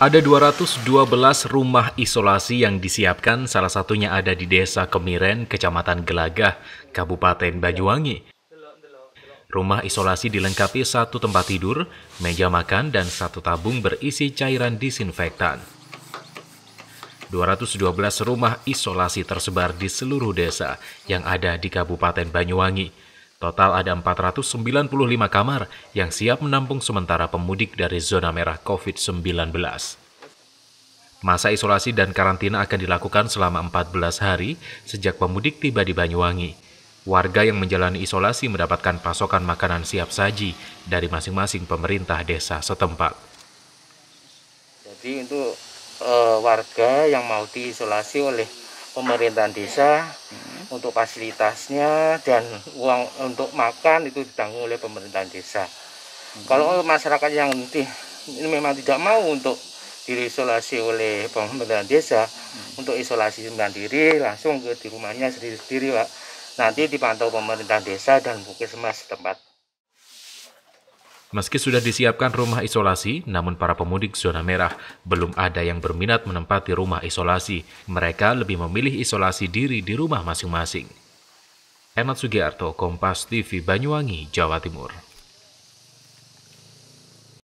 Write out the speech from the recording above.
Ada 212 rumah isolasi yang disiapkan, salah satunya ada di Desa Kemiren, Kecamatan Gelagah, Kabupaten Banyuwangi. Rumah isolasi dilengkapi satu tempat tidur, meja makan, dan satu tabung berisi cairan disinfektan. 212 rumah isolasi tersebar di seluruh desa yang ada di Kabupaten Banyuwangi. Total ada 495 kamar yang siap menampung sementara pemudik dari zona merah COVID-19. Masa isolasi dan karantina akan dilakukan selama 14 hari sejak pemudik tiba di Banyuwangi. Warga yang menjalani isolasi mendapatkan pasokan makanan siap saji dari masing-masing pemerintah desa setempat. Jadi untuk e, warga yang mau diisolasi oleh pemerintahan desa, untuk fasilitasnya dan uang untuk makan itu ditanggung oleh pemerintahan desa. Hmm. Kalau untuk masyarakat yang nanti ini memang tidak mau untuk diisolasi oleh pemerintahan desa, hmm. untuk isolasi sendiri langsung ke di rumahnya sendiri-sendiri, Pak. Nanti dipantau pemerintah desa dan puskesmas setempat. Meski sudah disiapkan rumah isolasi, namun para pemudik zona merah belum ada yang berminat menempati rumah isolasi. Mereka lebih memilih isolasi diri di rumah masing-masing. Enat Sugiarto, Kompas TV, Banyuwangi, Jawa Timur.